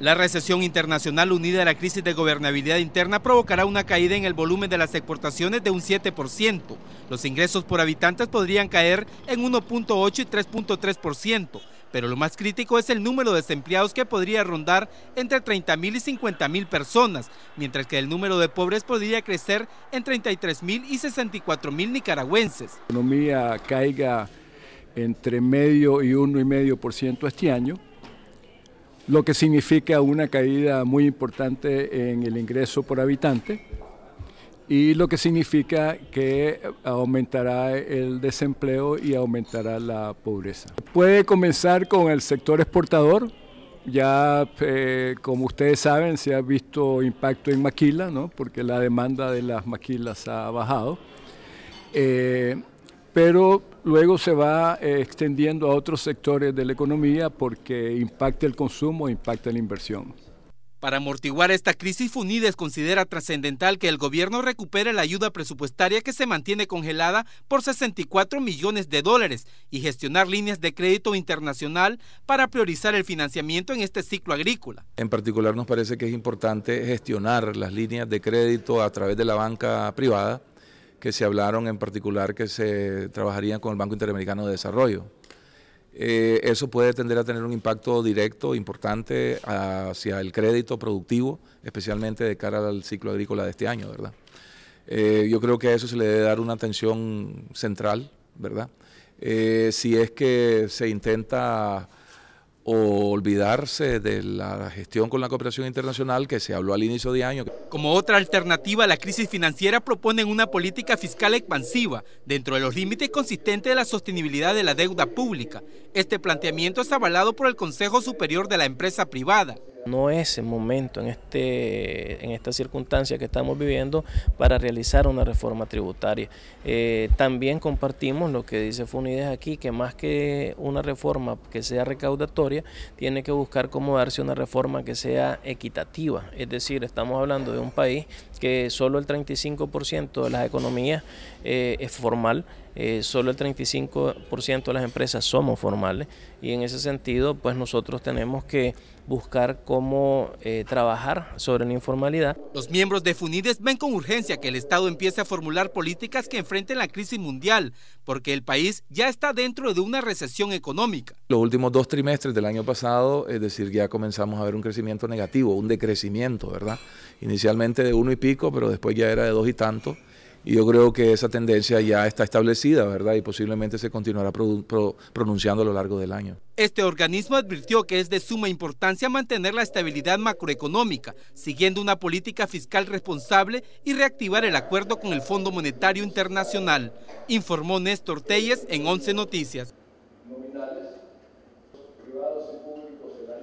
La recesión internacional unida a la crisis de gobernabilidad interna provocará una caída en el volumen de las exportaciones de un 7%. Los ingresos por habitantes podrían caer en 1.8 y 3.3%, pero lo más crítico es el número de desempleados que podría rondar entre 30.000 y 50.000 personas, mientras que el número de pobres podría crecer en 33.000 y 64.000 nicaragüenses. La economía caiga entre medio y uno y medio por ciento este año lo que significa una caída muy importante en el ingreso por habitante y lo que significa que aumentará el desempleo y aumentará la pobreza. Puede comenzar con el sector exportador, ya eh, como ustedes saben se ha visto impacto en maquila, porque la demanda de las maquilas ha bajado. Eh, pero luego se va eh, extendiendo a otros sectores de la economía porque impacta el consumo, impacta la inversión. Para amortiguar esta crisis, Funides considera trascendental que el gobierno recupere la ayuda presupuestaria que se mantiene congelada por 64 millones de dólares y gestionar líneas de crédito internacional para priorizar el financiamiento en este ciclo agrícola. En particular nos parece que es importante gestionar las líneas de crédito a través de la banca privada que se hablaron en particular que se trabajarían con el Banco Interamericano de Desarrollo. Eh, eso puede tender a tener un impacto directo importante hacia el crédito productivo, especialmente de cara al ciclo agrícola de este año, ¿verdad? Eh, yo creo que a eso se le debe dar una atención central, ¿verdad? Eh, si es que se intenta o olvidarse de la gestión con la cooperación internacional que se habló al inicio de año. Como otra alternativa a la crisis financiera proponen una política fiscal expansiva dentro de los límites consistentes de la sostenibilidad de la deuda pública. Este planteamiento es avalado por el Consejo Superior de la Empresa Privada. No es el momento en, este, en esta circunstancia que estamos viviendo para realizar una reforma tributaria. Eh, también compartimos lo que dice Funides aquí, que más que una reforma que sea recaudatoria, tiene que buscar cómo darse una reforma que sea equitativa. Es decir, estamos hablando de un país que solo el 35% de las economías eh, es formal eh, solo el 35% de las empresas somos formales y en ese sentido pues nosotros tenemos que buscar cómo eh, trabajar sobre la informalidad. Los miembros de Funides ven con urgencia que el Estado empiece a formular políticas que enfrenten la crisis mundial, porque el país ya está dentro de una recesión económica. Los últimos dos trimestres del año pasado, es decir, ya comenzamos a ver un crecimiento negativo, un decrecimiento, ¿verdad? Inicialmente de uno y pico, pero después ya era de dos y tanto. Y yo creo que esa tendencia ya está establecida, ¿verdad? Y posiblemente se continuará pronunciando a lo largo del año. Este organismo advirtió que es de suma importancia mantener la estabilidad macroeconómica, siguiendo una política fiscal responsable y reactivar el acuerdo con el Fondo Monetario Internacional, informó Néstor Telles en 11 Noticias.